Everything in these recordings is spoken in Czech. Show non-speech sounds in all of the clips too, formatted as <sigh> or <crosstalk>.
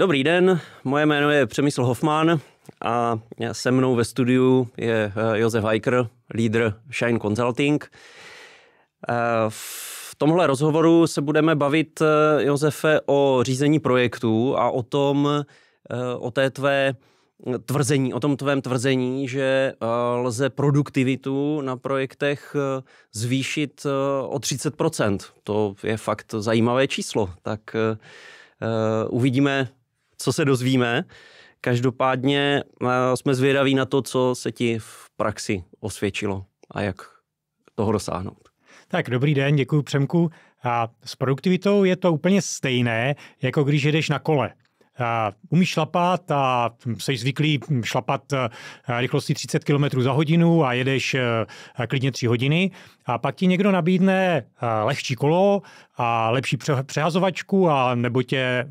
Dobrý den, moje jméno je Přemysl Hoffman a se mnou ve studiu je eh, Josef Heiker, lídr Shine Consulting. Eh, v tomhle rozhovoru se budeme bavit, eh, Josefe, o řízení projektů a o tom, o té tvé tvrzení, o tom tvém tvrzení, že lze produktivitu na projektech zvýšit o 30%. To je fakt zajímavé číslo. Tak uvidíme, co se dozvíme. Každopádně eh, jsme zvědaví na to, co se ti v praxi osvědčilo a jak toho dosáhnout. Tak dobrý den, děkuji Přemku. A s produktivitou je to úplně stejné, jako když jedeš na kole umí šlapat a jsi zvyklý šlapat eh, rychlostí 30 km za hodinu a jedeš eh, klidně 3 hodiny a pak ti někdo nabídne eh, lehčí kolo a lepší přehazovačku a nebo tě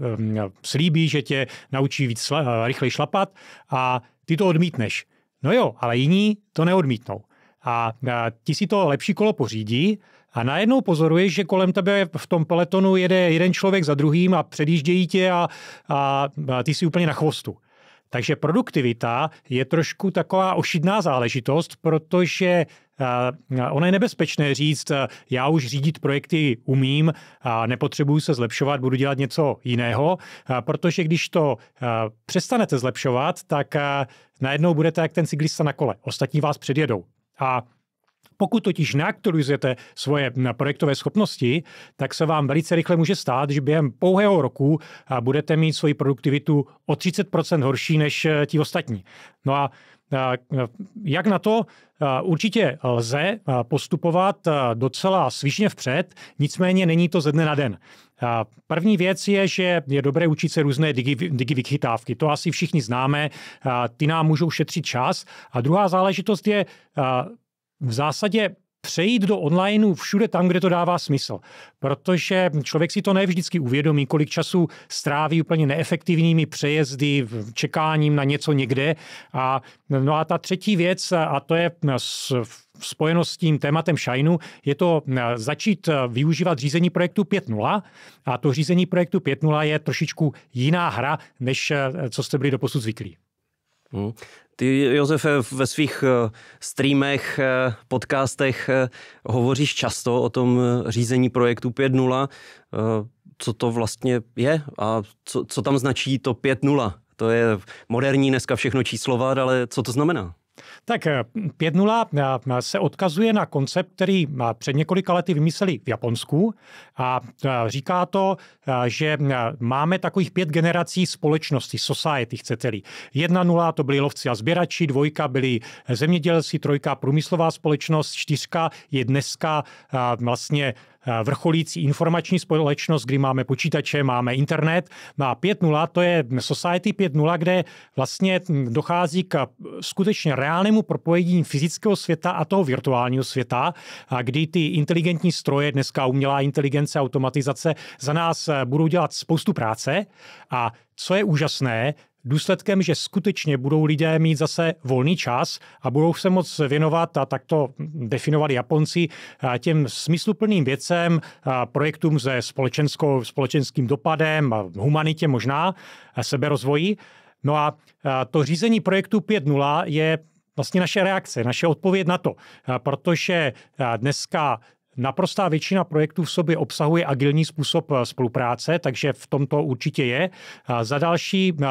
slíbí, že tě naučí víc rychleji šlapat a ty to odmítneš. No jo, ale jiní to neodmítnou. A ti si to lepší kolo pořídí, a najednou pozoruješ, že kolem tebe v tom peletonu jede jeden člověk za druhým a předjíždějí tě a, a, a ty si úplně na chvostu. Takže produktivita je trošku taková ošidná záležitost, protože Ono je nebezpečné říct, já už řídit projekty umím, a nepotřebuju se zlepšovat, budu dělat něco jiného, protože když to přestanete zlepšovat, tak najednou budete jak ten cyklista na kole. Ostatní vás předjedou. A pokud totiž neaktualizujete svoje mm, projektové schopnosti, tak se vám velice rychle může stát, že během pouhého roku budete mít svoji produktivitu o 30% horší než e, ti ostatní. No a e, jak na to? Určitě lze postupovat docela svižně vpřed, nicméně není to ze dne na den. První věc je, že je dobré učit se různé digi, digi vychytávky. To asi všichni známe, ty nám můžou šetřit čas. A druhá záležitost je v zásadě přejít do onlineu všude tam, kde to dává smysl. Protože člověk si to nevždycky uvědomí, kolik času stráví úplně neefektivními přejezdy, čekáním na něco někde. A, no a ta třetí věc, a to je spojeno s tím tématem Shineu, je to e, začít e, využívat řízení projektu 5.0 a to řízení projektu 5.0 je trošičku jiná hra, než e, co jste byli posud zvyklí. Hmm. Ty, Josefe, ve svých eh, streamech, eh, podcastech eh, hovoříš často o tom řízení projektu 5.0. Co to vlastně je a co, co tam značí to 5.0? To je moderní dneska všechno číslovat, ale co to znamená? Tak 5.0 eh, eh, se odkazuje na koncept, který eh, před několika lety vymysleli v Japonsku a říká to, že máme takových pět generací společnosti, society, chcete-li. 1.0 to byli lovci a sběrači, dvojka byli zemědělci, trojka průmyslová společnost, čtyřka je dneska vlastně Eh, vrcholící informační společnost, kdy máme počítače, máme internet. No a 5.0 to je Society 5.0, kde vlastně dochází k skutečně reálnému propojení fyzického světa a toho virtuálního světa, a kdy ty inteligentní stroje, dneska umělá inteligence, automatizace, za nás eh, budou dělat spoustu práce. A co je úžasné, důsledkem, že skutečně budou lidé mít zase volný čas a budou se moc věnovat a takto definovat Japonci těm smysluplným věcem, projektům se společenskou, společenským dopadem, humanitě možná, seberozvoji. No a to řízení projektu 5.0 je vlastně naše reakce, naše odpověď na to, protože dneska Naprostá většina projektů v sobě obsahuje agilní způsob eh, spolupráce, takže v tomto určitě je. Za další eh,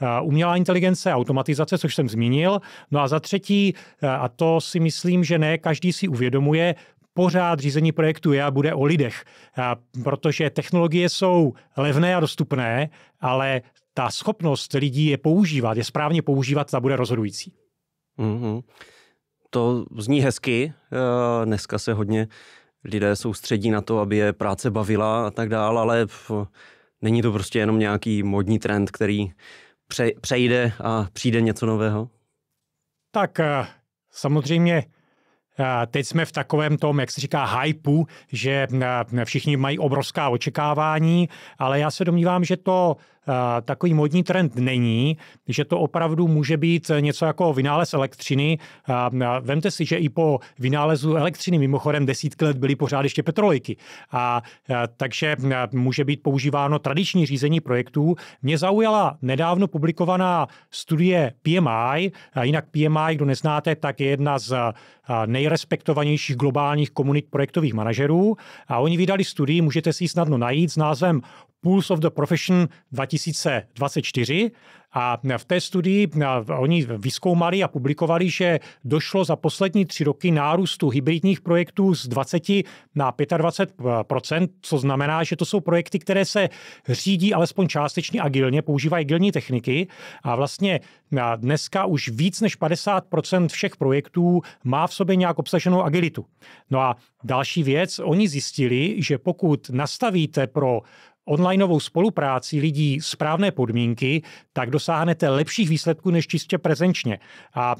eh, umělá inteligence, automatizace, což jsem zmínil. No a za třetí, a to si myslím, že ne každý si uvědomuje, pořád řízení projektu je a bude o lidech, protože technologie jsou levné a dostupné, ale ta schopnost lidí je používat, je správně používat, ta bude rozhodující. Mm-hmm. To zní hezky. Dneska se hodně lidé soustředí na to, aby je práce bavila a tak dál, ale není to prostě jenom nějaký modní trend, který pře- přejde a přijde něco nového? Tak eh, samozřejmě eh, Teď jsme v takovém tom, jak se říká, hypeu, že eh, všichni mají obrovská očekávání, ale já se domnívám, že to Eh, takový modní trend není, že to opravdu může být něco jako vynález elektřiny. Eh, vemte si, že i po vynálezu elektřiny mimochodem desítky let byly pořád ještě petrolejky. A, eh, takže může být používáno tradiční řízení projektů. Mě zaujala nedávno publikovaná studie PMI. A jinak PMI, kdo neznáte, tak je jedna z nejrespektovanějších globálních komunit projektových manažerů. A oni vydali studii, můžete si ji snadno najít, s názvem Pulse of the Profession 2024 a v té studii oni vyskoumali a publikovali, že došlo za poslední tři roky nárůstu hybridních projektů z 20 na 25 co znamená, že to jsou projekty, které se řídí alespoň částečně agilně, používají agilní techniky a vlastně dneska už víc než 50 všech projektů má v sobě nějak obsaženou agilitu. No a další věc, oni zjistili, že pokud nastavíte pro onlineovou spolupráci lidí správné podmínky, tak dosáhnete lepších výsledků než čistě prezenčně. A,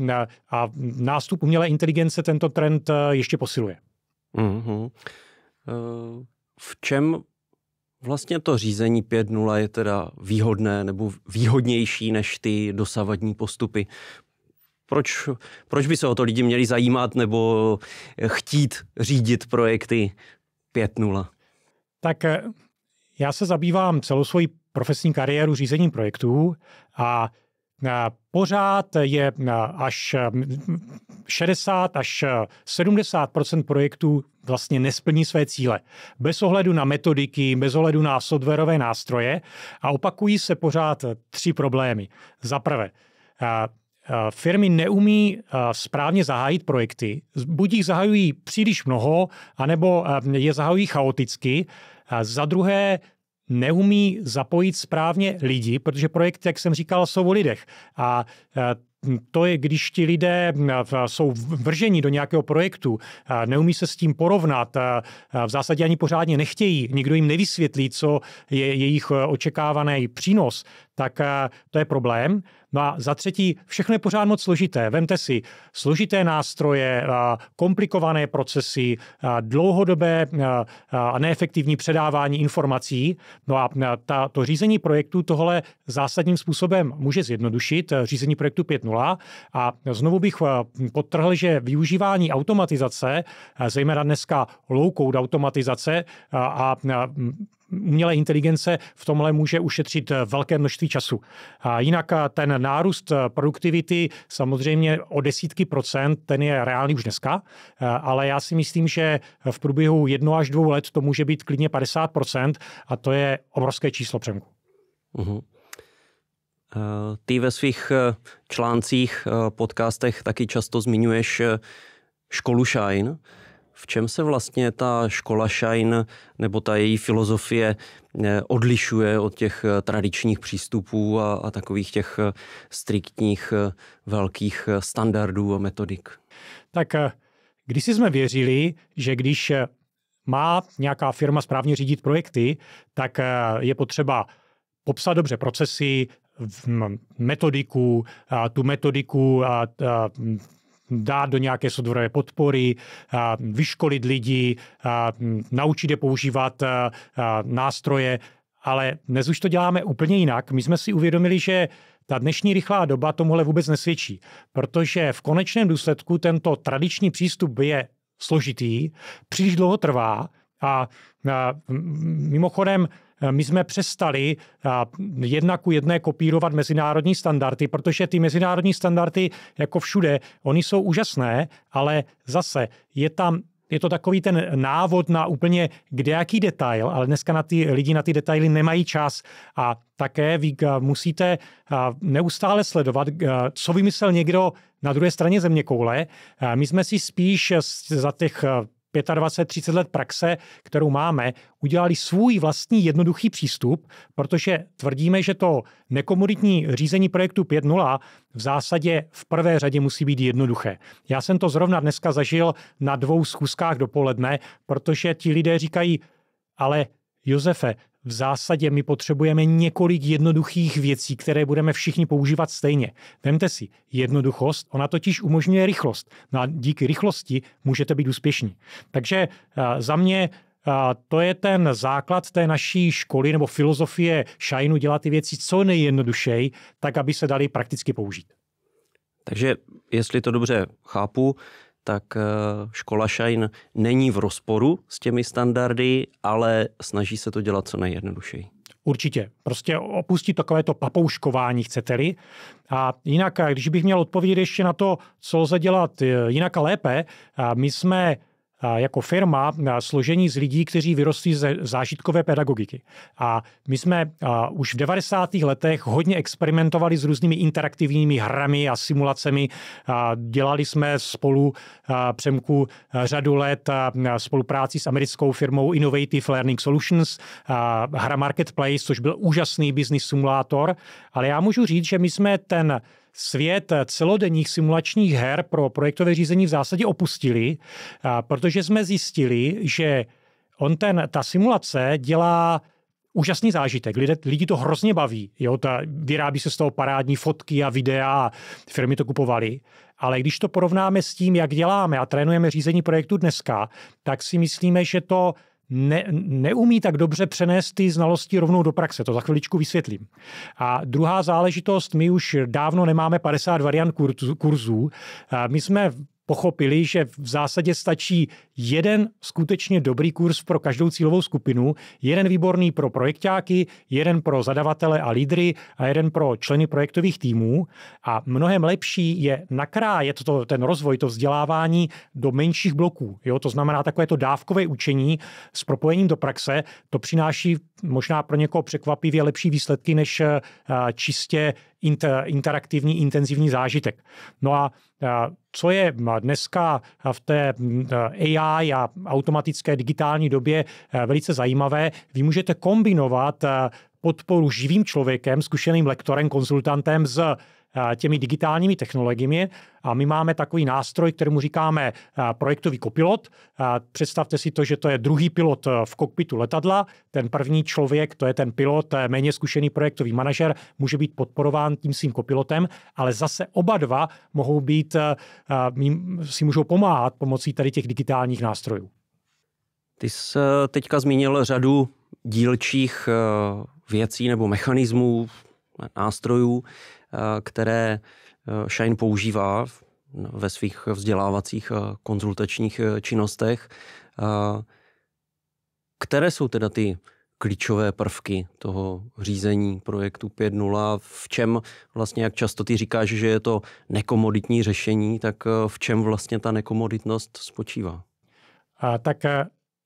a nástup umělé inteligence tento trend eh, ještě posiluje. Mm-hmm. V čem vlastně to řízení 5.0 je teda výhodné nebo výhodnější než ty dosavadní postupy? Proč, proč by se o to lidi měli zajímat nebo chtít řídit projekty 5.0? Tak eh, já se zabývám celou svoji profesní kariéru řízením projektů a pořád je až 60 až 70 projektů vlastně nesplní své cíle. Bez ohledu na metodiky, bez ohledu na softwarové nástroje a opakují se pořád tři problémy. Za prvé, firmy neumí správně zahájit projekty. Buď jich zahajují příliš mnoho, anebo je zahajují chaoticky a za druhé, neumí zapojit správně lidi, protože projekt, jak jsem říkal, jsou o lidech. A e, to je, když ti lidé e, jsou vrženi do nějakého projektu, neumí se s tím porovnat, v zásadě ani pořádně nechtějí, nikdo jim nevysvětlí, co je jejich e, očekávaný přínos, tak eh, to je problém. No a za třetí, všechno je pořád moc složité. Vemte si složité nástroje, eh, komplikované procesy, eh, dlouhodobé a neefektivní předávání informací. No a ta, to řízení projektu tohle zásadním způsobem může zjednodušit, řízení projektu 5.0. A znovu bych podtrhl, že využívání automatizace, zejména dneska low-code automatizace a umělé inteligence v tomhle může ušetřit eh, velké množství času. A jinak eh, ten nárůst eh, produktivity samozřejmě o desítky procent, ten je reálný už dneska, ale já si myslím, že v průběhu jedno až dvou let to může být klidně 50 procent a to je obrovské číslo Přemku. Uhum. Ty ve svých článcích, podcastech taky často zmiňuješ školu Shine. V čem se vlastně ta škola Shine nebo ta její filozofie eh, odlišuje od těch eh, tradičních přístupů a, a takových těch eh, striktních velkých standardů a metodik? Tak když jsme věřili, že když má nějaká firma správně řídit projekty, tak je potřeba popsat dobře procesy, metodiku, tu metodiku dát do nějaké softwarové podpory, vyškolit lidi, naučit je používat nástroje, ale dnes už to děláme úplně jinak. My jsme si uvědomili, že ta dnešní rychlá doba tomuhle vůbec nesvědčí, protože v konečném důsledku tento tradiční přístup je složitý, příliš dlouho trvá a mimochodem my jsme přestali jedna ku jedné kopírovat mezinárodní standardy, protože ty mezinárodní standardy, jako všude, oni jsou úžasné, ale zase je tam je to takový ten návod na úplně kdejaký detail, ale dneska na ty lidi na ty detaily nemají čas a také vy musíte neustále sledovat, co vymyslel někdo na druhé straně země koule. My jsme si spíš za těch 25-30 let praxe, kterou máme, udělali svůj vlastní jednoduchý přístup, protože tvrdíme, že to nekomoditní řízení projektu 5.0 v zásadě v prvé řadě musí být jednoduché. Já jsem to zrovna dneska zažil na dvou schůzkách dopoledne, protože ti lidé říkají, ale Josefe, v zásadě my potřebujeme několik jednoduchých věcí, které budeme všichni používat stejně. Vemte si, jednoduchost, ona totiž umožňuje rychlost. No a díky rychlosti můžete být úspěšní. Takže za mě to je ten základ té naší školy nebo filozofie šajnu dělat ty věci co nejjednodušeji, tak aby se dali prakticky použít. Takže jestli to dobře chápu, tak eh, škola Shine není v rozporu s těmi standardy, ale snaží se to dělat co nejjednodušeji. Určitě. Prostě opustit to papouškování, chcete-li. A jinak, eh, když bych měl odpovědět ještě na to, co lze dělat eh, jinak a lépe, my jsme jako firma složení z lidí, kteří vyrostli ze zážitkové pedagogiky. A my jsme už v 90. letech hodně experimentovali s různými interaktivními hrami a simulacemi. Dělali jsme spolu přemku řadu let spolupráci s americkou firmou Innovative Learning Solutions, hra Marketplace, což byl úžasný business simulátor. Ale já můžu říct, že my jsme ten svět celodenních simulačních her pro projektové řízení v zásadě opustili, protože jsme zjistili, že on ten, ta simulace dělá úžasný zážitek. Lidé, lidi to hrozně baví. Jo? Ta, vyrábí se z toho parádní fotky a videa a firmy to kupovaly. Ale když to porovnáme s tím, jak děláme a trénujeme řízení projektu dneska, tak si myslíme, že to ne, neumí tak dobře přenést ty znalosti rovnou do praxe. To za chviličku vysvětlím. A druhá záležitost, my už dávno nemáme 50 variant kurzů. My jsme pochopili, že v zásadě stačí jeden skutečně dobrý kurz pro každou cílovou skupinu, jeden výborný pro projektáky, jeden pro zadavatele a lídry a jeden pro členy projektových týmů. A mnohem lepší je nakrájet to, ten rozvoj, to vzdělávání do menších bloků. Jo? To znamená takové to dávkové učení s propojením do praxe. To přináší možná pro někoho překvapivě lepší výsledky než eh, čistě inter, interaktivní, intenzivní zážitek. No a eh, co je dneska v té eh, AI a automatické digitální době eh, velice zajímavé, vy můžete kombinovat eh, podporu živým člověkem, zkušeným lektorem, konzultantem z těmi digitálními technologiemi. A my máme takový nástroj, kterému říkáme projektový kopilot. Představte si to, že to je druhý pilot e, v kokpitu letadla. Ten první člověk, to je ten pilot, e, méně zkušený projektový manažer, může být podporován tím svým kopilotem, ale zase oba dva mohou být, e, si můžou pomáhat pomocí tady těch digitálních nástrojů. Ty jsi teďka zmínil řadu dílčích věcí nebo mechanismů, nástrojů. Eh, které eh, Shine používá ve svých vzdělávacích a eh, konzultačních činnostech. Které jsou teda ty klíčové prvky toho řízení projektu 5.0, v čem vlastně, jak často ty říkáš, že je to nekomoditní řešení, tak v čem vlastně ta nekomoditnost spočívá? A, tak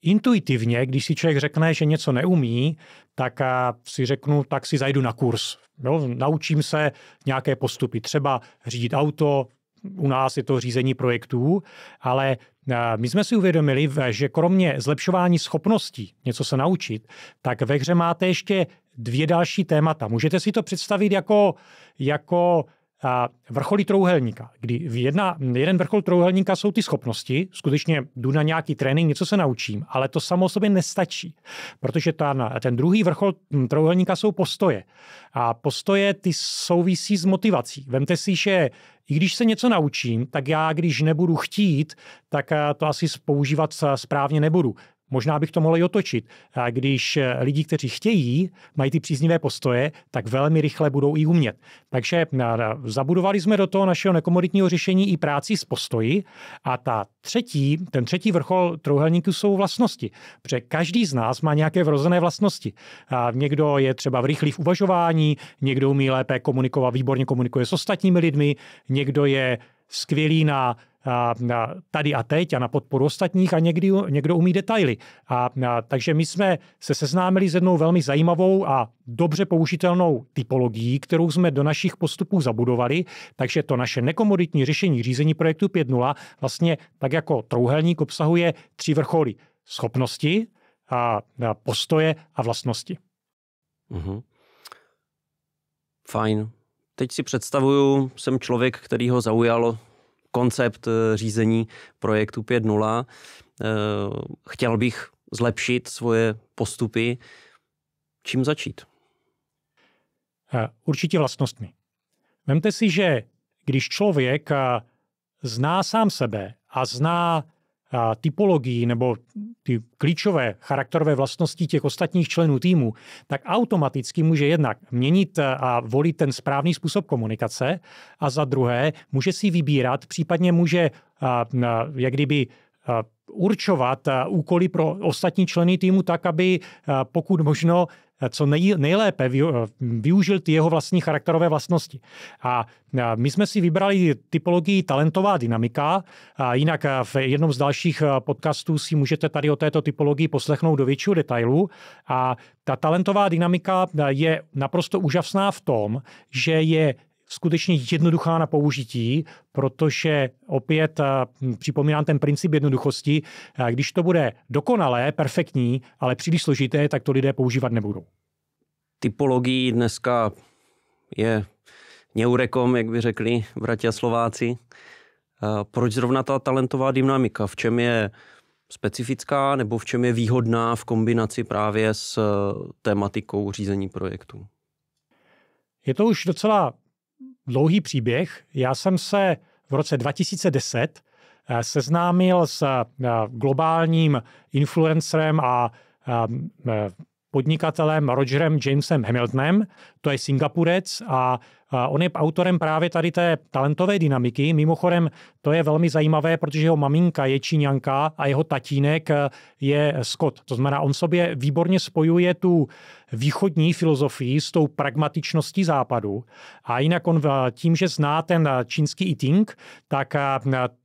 intuitivně, když si člověk řekne, že něco neumí, tak si řeknu, tak si zajdu na kurz. Jo, naučím se nějaké postupy, třeba řídit auto, u nás je to řízení projektů, ale my jsme si uvědomili, že kromě zlepšování schopností něco se naučit, tak ve hře máte ještě dvě další témata. Můžete si to představit jako, jako vrcholy trouhelníka, kdy jedna, jeden vrchol trouhelníka jsou ty schopnosti, skutečně jdu na nějaký trénink, něco se naučím, ale to samo o sobě nestačí, protože ta, ten druhý vrchol hm, trouhelníka jsou postoje. A postoje ty souvisí s motivací. Vemte si, že i když se něco naučím, tak já, když nebudu chtít, tak eh, to asi používat eh, správně nebudu. Možná bych to mohl i otočit. A když eh, lidi, kteří chtějí, mají ty příznivé postoje, tak velmi rychle budou i umět. Takže eh, zabudovali jsme do toho našeho nekomoditního řešení i práci s postoji a ta třetí, ten třetí vrchol trouhelníku jsou vlastnosti. Protože každý z nás má nějaké vrozené vlastnosti. A někdo je třeba v rychlý v uvažování, někdo umí lépe komunikovat, výborně komunikuje s ostatními lidmi, někdo je skvělý na a, a, tady a teď a na podporu ostatních a někdy, někdo umí detaily. A, a, takže my jsme se seznámili s jednou velmi zajímavou a dobře použitelnou typologií, kterou jsme do našich postupů zabudovali, takže to naše nekomoditní řešení řízení projektu 5.0 vlastně tak jako trouhelník obsahuje tři vrcholy schopnosti, a, a postoje a vlastnosti. Mm-hmm. Fajn. Teď si představuju, jsem člověk, který ho zaujalo koncept eh, řízení projektu 5.0. Eh, chtěl bych zlepšit svoje postupy. Čím začít? Eh, určitě vlastnostmi. Vemte si, že když člověk zná sám sebe a zná typologií nebo ty klíčové charakterové vlastnosti těch ostatních členů týmu, tak automaticky může jednak měnit a volit ten správný způsob komunikace a za druhé může si vybírat, případně může jak kdyby určovat úkoly pro ostatní členy týmu tak, aby pokud možno Eh, co nej, nejlépe eh, využil ty jeho vlastní charakterové vlastnosti. A my jsme si vybrali typologii talentová dynamika. A jinak eh, v jednom z dalších podcastů si můžete tady o této typologii poslechnout do většího detailu. A ta talentová dynamika je naprosto úžasná v tom, že je skutečně jednoduchá na použití, protože opět hm, připomínám ten princip jednoduchosti, když to bude dokonalé, perfektní, ale příliš složité, tak to lidé používat nebudou. Typologií dneska je neurekom, jak by řekli bratia Slováci. Proč zrovna ta talentová dynamika? V čem je specifická nebo v čem je výhodná v kombinaci právě s e, tématikou řízení projektu? Je to už docela dlouhý příběh. Já jsem se v roce 2010 eh, seznámil s eh, globálním influencerem a eh, podnikatelem Rogerem Jamesem Hamiltonem, to je Singapurec a on je autorem právě tady té talentové dynamiky. Mimochodem, to je velmi zajímavé, protože jeho maminka je Číňanka a jeho tatínek eh, je Scott. To znamená, on sobě výborně spojuje tu východní filozofii s tou pragmatičností západu. A jinak on tím, že zná ten čínský eating, tak eh,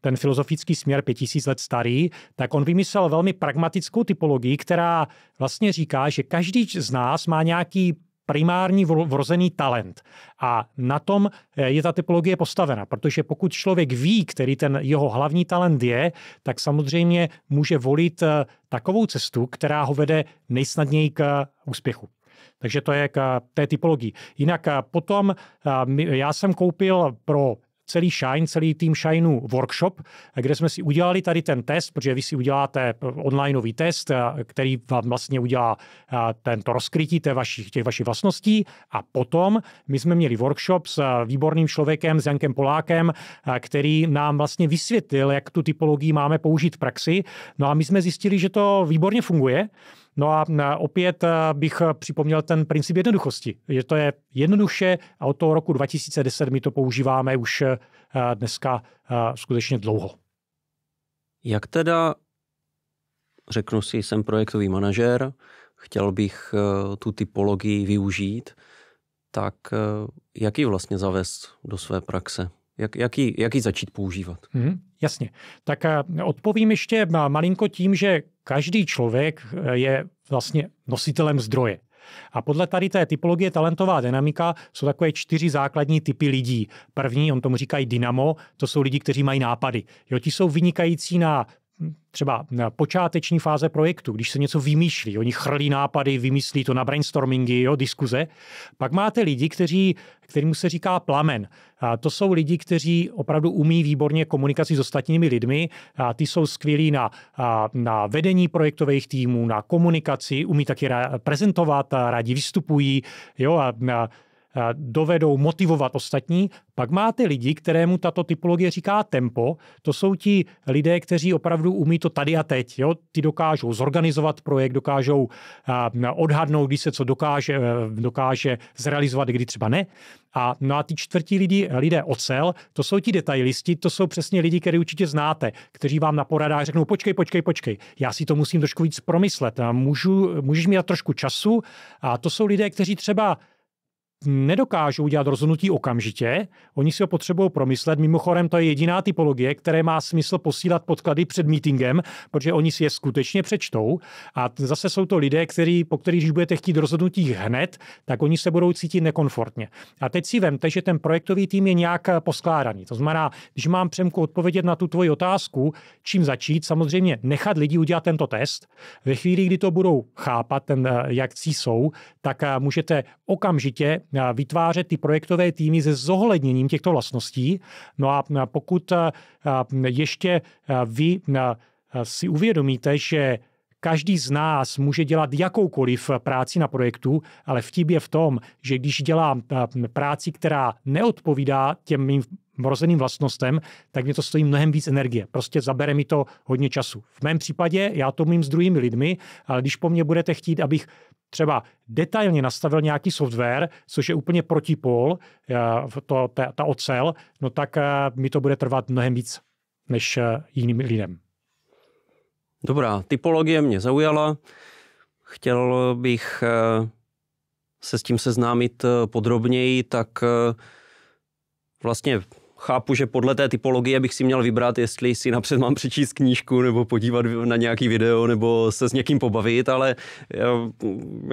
ten filozofický směr 5000 let starý, tak on vymyslel velmi pragmatickou typologii, která vlastně říká, že každý z nás má nějaký primární vrozený talent. A na tom eh, je ta typologie postavena, protože pokud člověk ví, který ten jeho hlavní talent je, tak samozřejmě může volit eh, takovou cestu, která ho vede nejsnadněji k eh, úspěchu. Takže to je k té typologii. Jinak potom já jsem koupil pro celý Shine, celý tým Shineu workshop, kde jsme si udělali tady ten test, protože vy si uděláte eh, onlineový test, eh, který vám vlastně udělá eh, tento rozkrytí té vašich, těch vašich vlastností a potom my jsme měli workshop s výborným člověkem, s Jankem Polákem, který nám vlastně vysvětlil, jak tu typologii máme použít v praxi. No a my jsme zjistili, že to výborně funguje, No a opět bych připomněl ten princip jednoduchosti, že to je jednoduše a od toho roku 2010 my to používáme už dneska skutečně dlouho. Jak teda, řeknu si, jsem projektový manažer, chtěl bych e, tu typologii využít, tak e, jak ji vlastně zavést do své praxe? Jak, jak, ji, jak ji začít používat? Hmm, jasně. Tak odpovím ještě malinko tím, že každý člověk e, je vlastně nositelem zdroje. A podle tady té typologie talentová dynamika jsou takové čtyři základní typy lidí. První, on tomu říkají dynamo, to jsou lidi, kteří mají nápady. Jo, ti jsou vynikající na třeba počáteční fáze projektu, když se něco vymýšlí, oni chrlí nápady, vymyslí to na brainstormingy, jo, diskuze, pak máte lidi, kteří, kterým se říká plamen. A to jsou lidi, kteří opravdu umí výborně komunikaci s ostatními lidmi, a ty jsou skvělí na, a, na vedení projektových týmů, na komunikaci, umí taky ra- prezentovat, a rádi vystupují, jo, a, a dovedou motivovat ostatní. Pak máte lidi, kterému tato typologie říká tempo. To jsou ti lidé, kteří opravdu umí to tady a teď. Jo? Ty dokážou zorganizovat projekt, dokážou odhadnout, kdy se co dokáže, e, dokáže zrealizovat, kdy třeba ne. A, no a ty čtvrtí lidi, lidé ocel, to jsou ti detailisti, to jsou přesně lidi, které určitě znáte, kteří vám na poradách řeknou, počkej, počkej, počkej, já si to musím trošku víc promyslet, můžu, můžeš mi dát trošku času. A to jsou lidé, kteří třeba nedokážou udělat rozhodnutí okamžitě, oni si ho potřebují promyslet. Mimochodem, to je jediná typologie, které má smysl posílat podklady před meetingem, protože oni si je skutečně přečtou. A zase jsou to lidé, který, po kterých, když budete chtít rozhodnutí hned, tak oni se budou cítit nekomfortně. A teď si vemte, že ten projektový tým je nějak poskládaný. To znamená, když mám přemku odpovědět na tu tvoji otázku, čím začít, samozřejmě nechat lidi udělat tento test. Ve chvíli, kdy to budou chápat, ten, jak cí jsou, tak můžete okamžitě vytvářet ty projektové týmy se zohledněním těchto vlastností. No a pokud ještě vy si uvědomíte, že každý z nás může dělat jakoukoliv práci na projektu, ale vtip je v tom, že když dělám práci, která neodpovídá těm mým vrozeným vlastnostem, tak mě to stojí mnohem víc energie. Prostě zabere mi to hodně času. V mém případě já to umím s druhými lidmi, ale když po mně budete chtít, abych třeba detailně nastavil nějaký software, což je úplně protipol, eh, to, ta, ta ocel, no tak eh, mi to bude trvat mnohem víc než eh, jiným lidem. Dobrá, typologie mě zaujala. Chtěl bych se s tím seznámit podrobněji, tak vlastně chápu, že podle té typologie bych si měl vybrat, jestli si napřed mám přečíst knížku nebo podívat na nějaký video nebo se s někým pobavit, ale eh,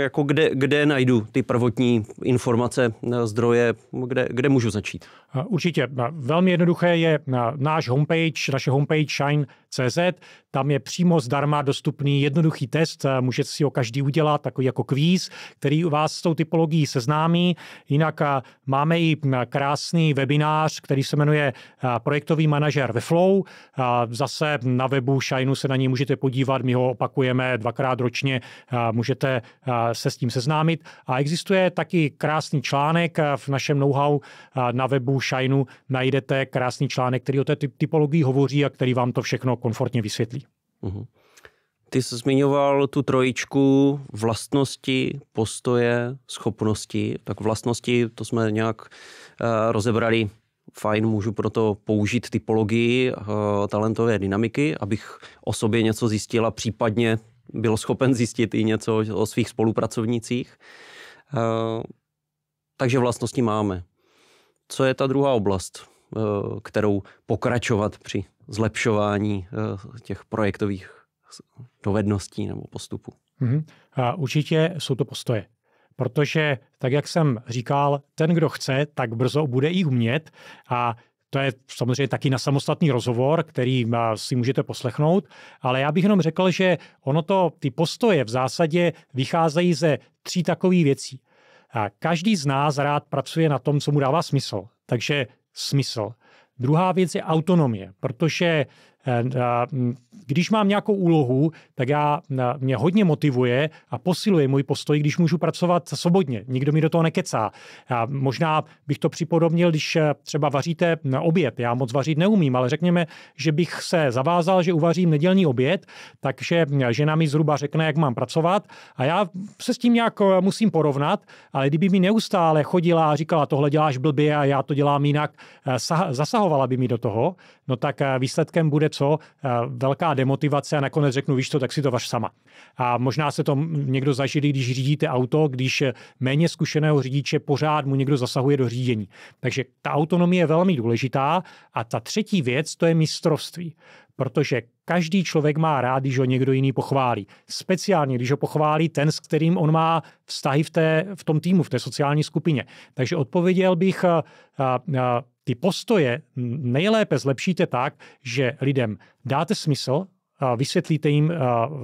jako kde, kde najdu ty prvotní informace, eh, zdroje, kde, kde můžu začít? Určitě. Velmi jednoduché je náš homepage, naše homepage shine.cz. Tam je přímo zdarma dostupný jednoduchý test, můžete si ho každý udělat, takový jako kvíz, který vás s tou typologií seznámí. Jinak máme i krásný webinář, který se se jmenuje eh, projektový manažer ve Flow. Eh, zase na webu Shineu se na něj můžete podívat, my ho opakujeme dvakrát ročně, eh, můžete se s tím seznámit. A existuje taky krásný článek v našem know-how na webu Shineu, najdete krásný článek, který o té typologii hovoří a který vám to všechno komfortně vysvětlí. Uhum. Ty jsi zmiňoval tu trojičku vlastnosti, postoje, schopnosti. Tak vlastnosti, to jsme nějak uh, rozebrali fajn, můžu proto použít typologii eh, talentové dynamiky, abych o sobě něco a případně byl schopen zjistit i něco o svých spolupracovnících, eh, Takže vlastnosti máme. Co je ta druhá oblast, eh, kterou pokračovat při zlepšování těch projektových dovedností nebo postupů? Mm-hmm. A určitě jsou to postoje protože, tak jak jsem říkal, ten, kdo chce, tak brzo bude i umět a to je samozřejmě taky na samostatný rozhovor, který eh, si můžete poslechnout, ale já bych jenom řekl, že ono to, ty postoje v zásadě vycházejí ze tří takových věcí. A každý z nás rád pracuje na tom, co mu dává smysl. Takže smysl. Druhá věc je autonomie, protože když mám nějakou úlohu, tak já, mě hodně motivuje a posiluje můj postoj, když můžu pracovat svobodně. Nikdo mi do toho nekecá. Já možná bych to připodobnil, když e, třeba vaříte oběd. Já moc vařit neumím, ale řekněme, že bych se zavázal, že uvařím nedělní oběd, takže žena mi zhruba řekne, jak mám pracovat a já se s tím nějak e, musím porovnat, ale kdyby mi neustále chodila a říkala, tohle děláš blbě a já to dělám jinak, e, zasahovala by mi do toho, no tak eh, výsledkem bude co? Eh, velká demotivace a nakonec řeknu, víš to, tak si to vaš sama. A možná se to někdo zažili, když řídíte auto, když eh, méně zkušeného řidiče pořád mu někdo zasahuje do řízení. Takže ta autonomie je velmi důležitá. A ta třetí věc, to je mistrovství protože každý člověk má rád, když ho někdo jiný pochválí. Speciálně, když ho pochválí ten, s kterým on má vztahy v, té, v tom týmu, v té sociální skupině. Takže odpověděl bych, a, a, ty postoje nejlépe zlepšíte tak, že lidem dáte smysl, vysvětlíte jim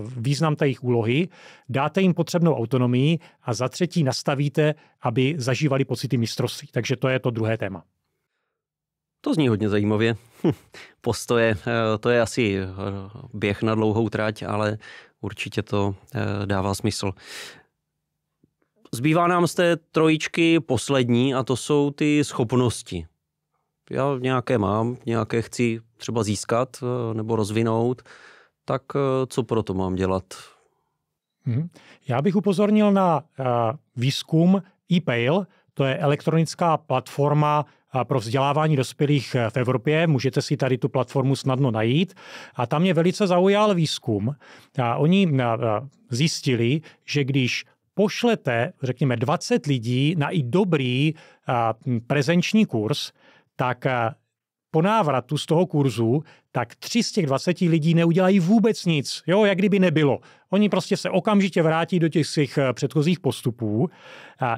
význam té jejich úlohy, dáte jim potřebnou autonomii a za třetí nastavíte, aby zažívali pocity mistrovství. Takže to je to druhé téma. To zní hodně zajímavě. <laughs> Postoje, e, to je asi e, běh na dlouhou trať, ale určitě to e, dává smysl. Zbývá nám z té trojičky poslední a to jsou ty schopnosti já nějaké mám, nějaké chci třeba získat eh, nebo rozvinout, tak eh, co pro to mám dělat? Mhm. Já bych upozornil na eh, výzkum ePail, to je elektronická platforma pro vzdělávání dospělých v Evropě. Můžete si tady tu platformu snadno najít. A tam mě velice zaujal výzkum. A oni zjistili, že když pošlete, řekněme, 20 lidí na i dobrý prezenční kurz, tak eh, po návratu z toho kurzu, tak tři z těch 20 lidí neudělají vůbec nic, jo, jak kdyby nebylo. Oni prostě se okamžitě vrátí do těch svých eh, předchozích postupů.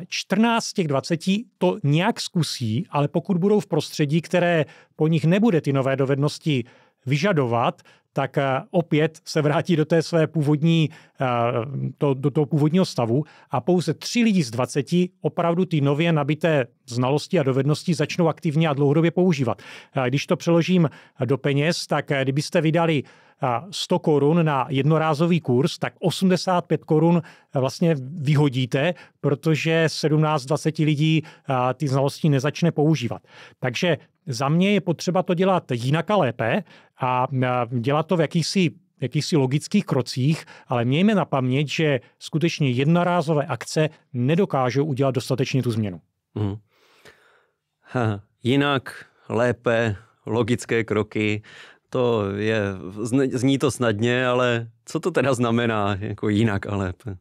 14 z těch 20 to nějak zkusí, ale pokud budou v prostředí, které po nich nebude ty nové dovednosti vyžadovat, tak eh, opět se vrátí do té své původní, eh, to, do toho původního stavu a pouze tři lidi z 20 opravdu ty nově nabité znalosti a dovednosti začnou aktivně a dlouhodobě používat. Když to přeložím do peněz, tak eh, kdybyste vydali 100 korun na jednorázový kurz, tak 85 korun vlastně vyhodíte, protože 17-20 lidí ty znalosti nezačne používat. Takže za mě je potřeba to dělat jinak a lépe a dělat to v jakýsi jakýsi logických krocích, ale mějme na paměť, že skutečně jednorázové akce nedokážou udělat dostatečně tu změnu. Hmm. Ha, jinak, lépe, logické kroky, to je, zní to snadně, ale co to teda znamená jako jinak a lépe?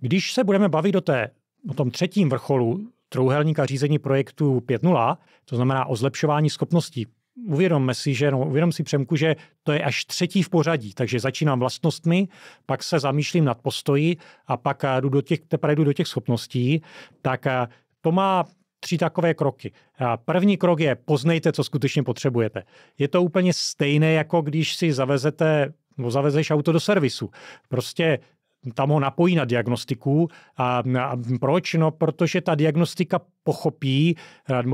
Když se budeme bavit o, té, o tom třetím vrcholu trouhelníka řízení projektu 5.0, to znamená o zlepšování schopností uvědomme si, že, no, uvědom si Přemku, že to je až třetí v pořadí, takže začínám vlastnostmi, pak se zamýšlím nad postoji a pak eh, jdu do těch, teprve jdu do těch schopností, tak eh, to má tři takové kroky. Eh, první krok je poznejte, co skutečně potřebujete. Je to úplně stejné, jako když si zavezete nebo zavezeš auto do servisu. Prostě tam ho napojí na diagnostiku. A, a proč? No, protože ta diagnostika pochopí,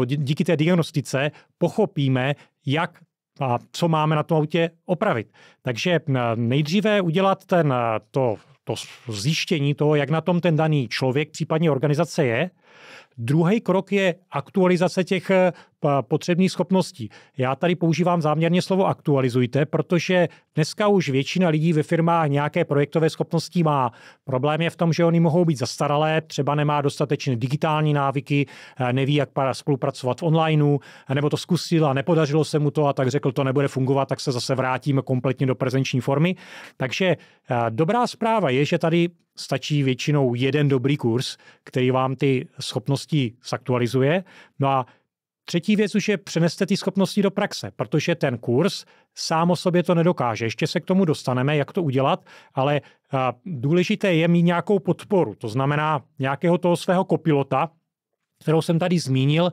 díky té diagnostice pochopíme, jak a co máme na tom autě opravit. Takže nejdříve udělat ten, to, to zjištění toho, jak na tom ten daný člověk, případně organizace je, Druhý krok je aktualizace těch eh, potřebných schopností. Já tady používám záměrně slovo aktualizujte, protože dneska už většina lidí ve firmách nějaké projektové schopnosti má. Problém je v tom, že oni mohou být zastaralé, třeba nemá dostatečné digitální návyky, eh, neví, jak spolupracovat v onlineu, nebo to zkusil a nepodařilo se mu to a tak řekl, to nebude fungovat, tak se zase vrátíme kompletně do prezenční formy. Takže eh, dobrá zpráva je, že tady stačí většinou jeden dobrý kurz, který vám ty schopnosti zaktualizuje. No a Třetí věc už je přeneste ty schopnosti do praxe, protože ten kurz sám o sobě to nedokáže. Ještě se k tomu dostaneme, jak to udělat, ale důležité je mít nějakou podporu, to znamená nějakého toho svého kopilota, kterou jsem tady zmínil,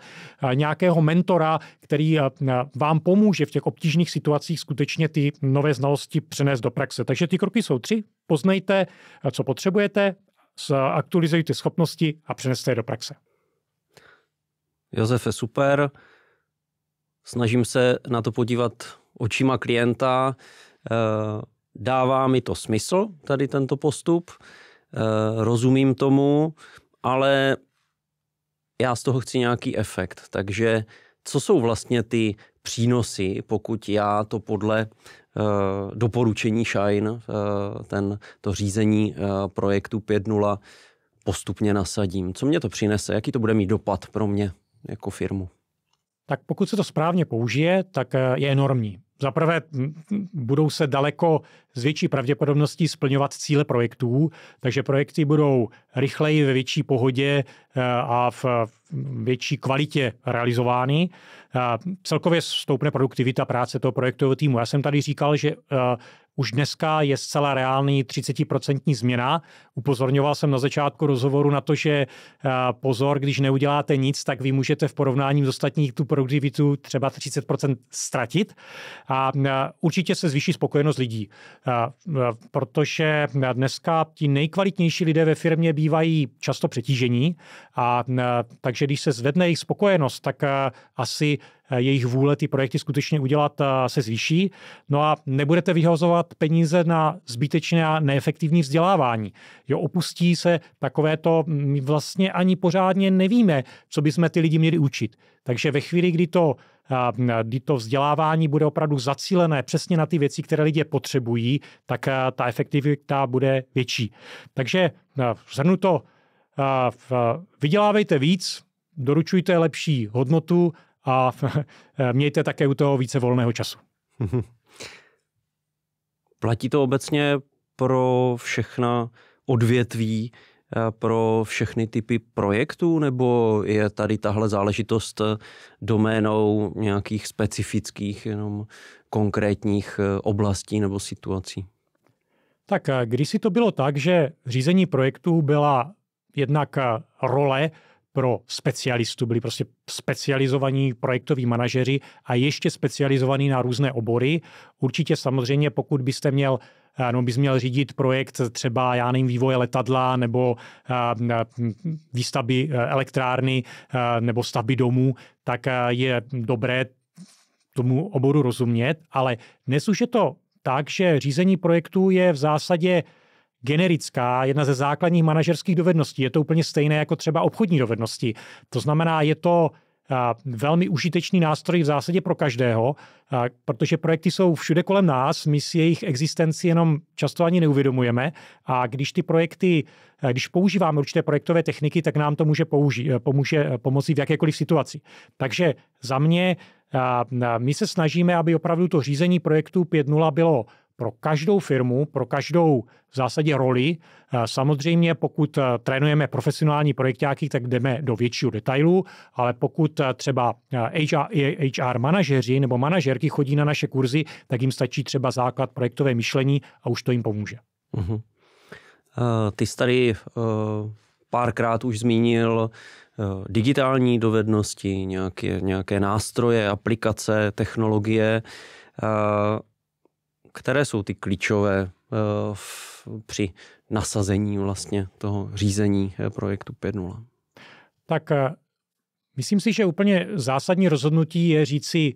eh, nějakého mentora, který eh, vám pomůže v těch obtížných situacích skutečně ty nové znalosti přenést do praxe. Takže ty kroky jsou tři. Poznejte, eh, co potřebujete, aktualizujte schopnosti a přeneste je do praxe. Josef je super. Snažím se na to podívat očima klienta. Dává mi to smysl, tady tento postup. Rozumím tomu, ale já z toho chci nějaký efekt. Takže co jsou vlastně ty přínosy, pokud já to podle uh, doporučení Shine, uh, ten, to řízení uh, projektu 5.0, postupně nasadím. Co mě to přinese? Jaký to bude mít dopad pro mě jako firmu? Tak pokud se to správně použije, tak je enormní. Za prvé budou se daleko s větší pravděpodobností splňovat cíle projektů, takže projekty budou rychleji, ve větší pohodě eh, a v větší kvalitě realizovány. Eh, celkově stoupne produktivita práce toho projektového týmu. Já jsem tady říkal, že eh, už dneska je zcela reálný 30% změna. Upozorňoval jsem na začátku rozhovoru na to, že pozor, když neuděláte nic, tak vy můžete v porovnání s ostatních tu produktivitu třeba 30% ztratit. A určitě se zvýší spokojenost lidí protože dneska ti nejkvalitnější lidé ve firmě bývají často přetížení, a takže když se zvedne jejich spokojenost, tak asi jejich vůle ty projekty skutečně udělat se zvýší. No a nebudete vyhazovat peníze na zbytečné a neefektivní vzdělávání. Jo, opustí se takovéto, my vlastně ani pořádně nevíme, co by jsme ty lidi měli učit. Takže ve chvíli, kdy to kdy to vzdělávání bude opravdu zacílené přesně na ty věci, které lidé potřebují, tak ta efektivita bude větší. Takže zhrnu to, vydělávejte víc, doručujte lepší hodnotu <laughs> a mějte také u toho více volného času. <laughs> Platí to obecně pro všechna odvětví, Eh, pro všechny typy projektů, nebo je tady tahle záležitost eh, doménou nějakých specifických, jenom konkrétních eh, oblastí nebo situací? Tak když si to bylo tak, že řízení projektů byla jednak role pro specialistů, byli prostě specializovaní projektoví manažeři a ještě specializovaní na různé obory. Určitě samozřejmě, pokud byste měl ano, bys měl řídit projekt třeba, já nevím, vývoje letadla nebo eh, eh, výstavby eh, elektrárny nebo stavby domů, tak je dobré tomu oboru rozumět, ale dnes už je to tak, že řízení projektu je v zásadě generická, jedna ze základních manažerských dovedností. Je to úplně stejné jako třeba obchodní dovednosti. To znamená, je to velmi užitečný nástroj v zásadě pro každého, protože projekty jsou všude kolem nás, my si jejich existenci jenom často ani neuvědomujeme a když ty projekty, když používáme určité projektové techniky, tak nám to může použi- pomůže pomoci v jakékoliv situaci. Takže za mě my se snažíme, aby opravdu to řízení projektu 5.0 bylo pro každou firmu, pro každou v zásadě roli. Eh, samozřejmě, pokud eh, trénujeme profesionální projektáky, tak jdeme do většího detailu, ale pokud eh, třeba HR, HR manažeři nebo manažerky chodí na naše kurzy, tak jim stačí třeba základ projektové myšlení a už to jim pomůže. Uh-huh. Uh, ty jsi tady uh, párkrát už zmínil uh, digitální dovednosti, nějaké, nějaké nástroje, aplikace, technologie. Uh, které jsou ty klíčové eh, v, při nasazení vlastně toho řízení eh, projektu 5.0? Tak eh, myslím si, že úplně zásadní rozhodnutí je říci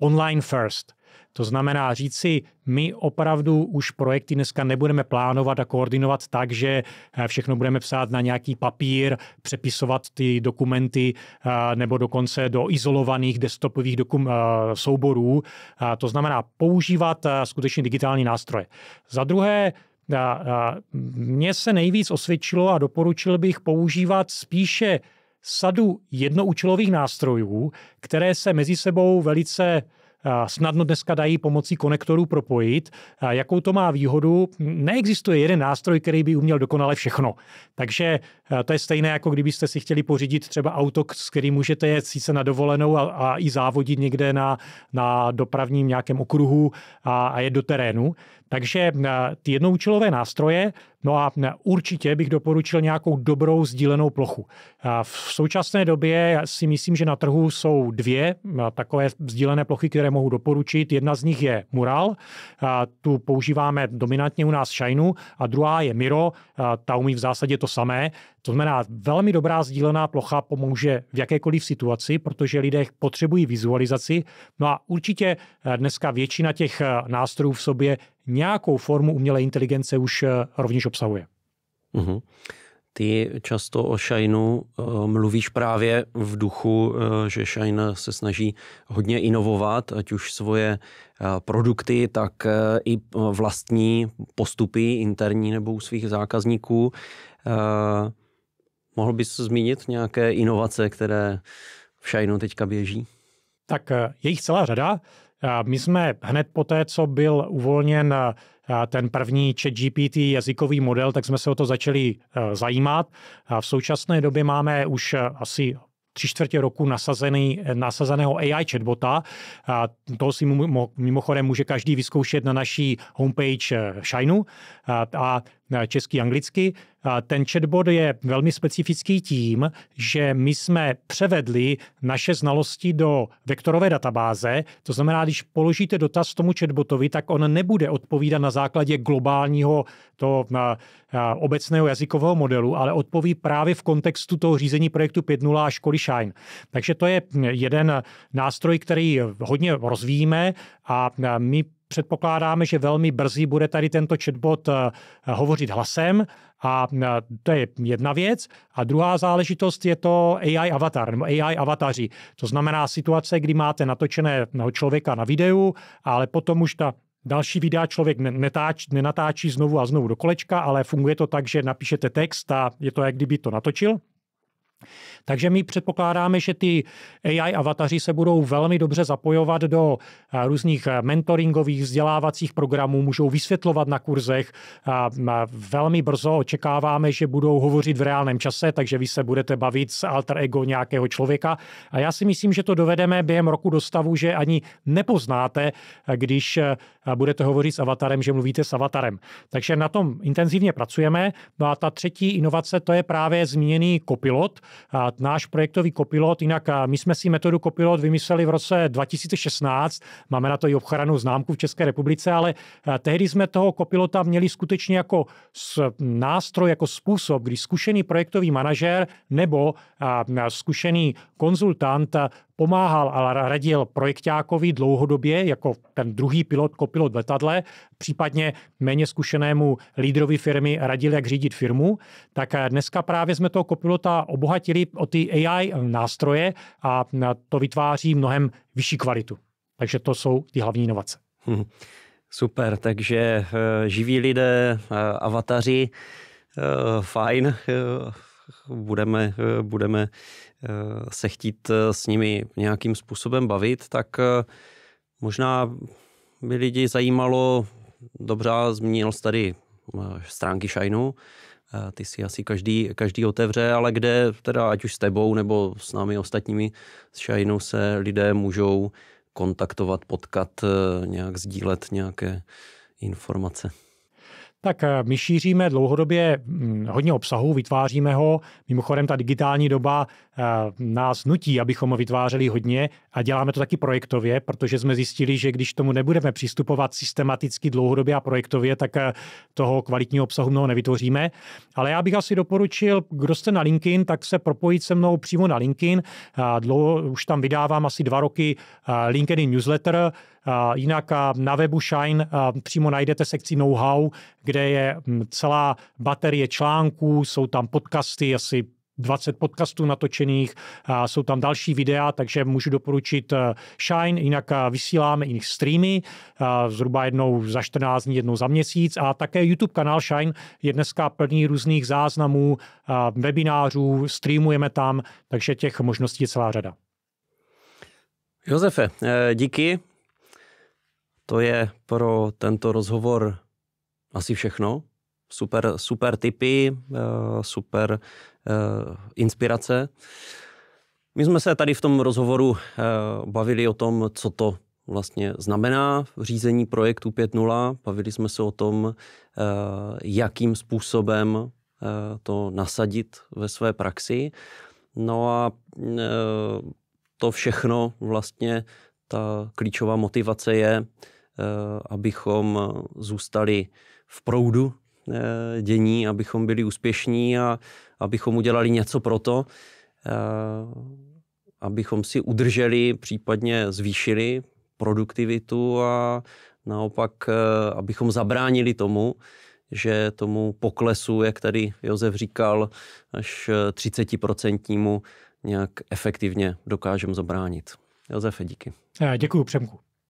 online first. To znamená říct si, my opravdu už projekty dneska nebudeme plánovat a koordinovat tak, že eh, všechno budeme psát na nějaký papír, přepisovat ty dokumenty eh, nebo dokonce do izolovaných desktopových dokum- eh, souborů. To znamená používat skutečně digitální nástroje. Za druhé, mně se nejvíc osvědčilo a doporučil bych používat spíše sadu jednoučelových nástrojů, které se mezi sebou velice snadno dneska dají pomocí konektorů propojit. Jakou to má výhodu? Neexistuje jeden nástroj, který by uměl dokonale všechno. Takže to je stejné, jako kdybyste si chtěli pořídit třeba auto, s kterým můžete jet sice na dovolenou a, a i závodit někde na, na dopravním nějakém okruhu a, a jet do terénu. Takže eh, ty jednoučelové nástroje, no a eh, určitě bych doporučil nějakou dobrou sdílenou plochu. V současné době si myslím, že na trhu jsou dvě eh, takové sdílené plochy, které mohu doporučit. Jedna z nich je Mural, tu používáme dominantně u nás Shineu, a druhá je Miro, ta umí v zásadě to samé. To znamená, velmi dobrá sdílená plocha pomůže v jakékoliv situaci, protože lidé potřebují vizualizaci. No a určitě dneska většina těch nástrojů v sobě nějakou formu umělé inteligence už eh, rovněž obsahuje. Uhum. Ty často o Shineu eh, mluvíš právě v duchu, eh, že Shine se snaží hodně inovovat, ať už svoje produkty, tak i vlastní postupy interní nebo u svých zákazníků. Mohl bys zmínit nějaké inovace, které v Shineu teďka běží? Tak je jich celá řada. My jsme hned po té, co byl uvolněn ten první chat GPT jazykový model, tak jsme se o to začali e, zajímat. V současné době máme už e, asi tři čtvrtě roku nasazený, e, nasazeného AI chatbota. A to si mimochodem může každý vyzkoušet na naší homepage Shineu. A, a Eh, český anglicky. A ten chatbot je velmi specifický tím, že my jsme převedli naše znalosti do vektorové databáze, to znamená, když položíte dotaz tomu chatbotovi, tak on nebude odpovídat na základě globálního to, na, na obecného jazykového modelu, ale odpoví právě v kontextu toho řízení projektu 5.0 a školy Shine. Takže to je jeden nástroj, který hodně rozvíjíme a eh, my předpokládáme, že velmi brzy bude tady tento chatbot eh, hovořit hlasem a eh, to je jedna věc. A druhá záležitost je to AI avatar nebo AI avataři. To znamená situace, kdy máte natočeného člověka na videu, ale potom už ta další videa člověk netáč, nenatáčí znovu a znovu do kolečka, ale funguje to tak, že napíšete text a je to, jak kdyby to natočil. Takže my předpokládáme, že ty AI avataři se budou velmi dobře zapojovat do eh, různých eh, mentoringových vzdělávacích programů, můžou vysvětlovat na kurzech. Velmi brzo očekáváme, že budou hovořit v reálném čase, takže vy se budete bavit s alter ego nějakého člověka. A já si myslím, že to dovedeme během roku do stavu, že ani nepoznáte, eh, když budete hovořit s avatarem, že mluvíte s avatarem. Takže na tom intenzivně pracujeme. No a ta třetí inovace, to je právě zmíněný kopilot, náš projektový kopilot. Jinak my jsme si metodu kopilot vymysleli v roce 2016, máme na to i obchranou známku v České republice, ale tehdy jsme toho kopilota měli skutečně jako nástroj, jako způsob, kdy zkušený projektový manažer nebo zkušený konzultant pomáhal a radil projekťákovi dlouhodobě jako ten druhý pilot, kopilot letadle, případně méně zkušenému lídrovi firmy radil, jak řídit firmu, tak dneska právě jsme toho kopilota obohatili o ty AI nástroje a to vytváří mnohem vyšší kvalitu. Takže to jsou ty hlavní inovace. Hmm. Super, takže eh, živí lidé, eh, avataři, eh, fajn, budeme, budeme Eh, se chtít eh, s nimi nějakým způsobem bavit, tak eh, možná by lidi zajímalo, dobře, zmínil jsi tady stránky Shineu, ty si asi každý, každý otevře, ale kde teda ať už s tebou nebo s námi ostatními s Shineu se lidé můžou kontaktovat, potkat, nějak sdílet nějaké informace tak eh, my šíříme dlouhodobě hm, hodně obsahu, vytváříme ho. Mimochodem, ta digitální doba eh, nás nutí, abychom ho vytvářeli hodně a děláme to taky projektově, protože jsme zjistili, že když tomu nebudeme přistupovat systematicky, dlouhodobě a projektově, tak eh, toho kvalitního obsahu mnoho nevytvoříme. Ale já bych asi doporučil, kdo jste na LinkedIn, tak se propojit se mnou přímo na LinkedIn. Dlouho, už tam vydávám asi dva roky LinkedIn newsletter, Jinak na webu Shine přímo najdete sekci know-how, kde je hm, celá baterie článků, jsou tam podcasty, asi 20 podcastů natočených, jsou tam další videa, takže můžu doporučit e, Shine, jinak e, vysíláme jiných streamy, e, zhruba jednou za 14 dní, jednou za měsíc a také YouTube kanál Shine je dneska plný různých záznamů, webinářů, streamujeme tam, takže těch možností je celá řada. Josefe, díky to je pro tento rozhovor asi všechno. Super, super tipy, eh, super eh, inspirace. My jsme se tady v tom rozhovoru eh, bavili o tom, co to vlastně znamená řízení projektu 5.0. Bavili jsme se o tom, jakým způsobem to nasadit ve své praxi. No a to všechno vlastně ta klíčová motivace je Eh, abychom zůstali v proudu eh, dění, abychom byli úspěšní a abychom udělali něco pro to, eh, abychom si udrželi, případně zvýšili produktivitu a naopak, abychom zabránili tomu, že tomu poklesu, jak tady Josef říkal, až 30% nějak efektivně dokážeme zabránit. Josefe, díky. Děkuji Přemku.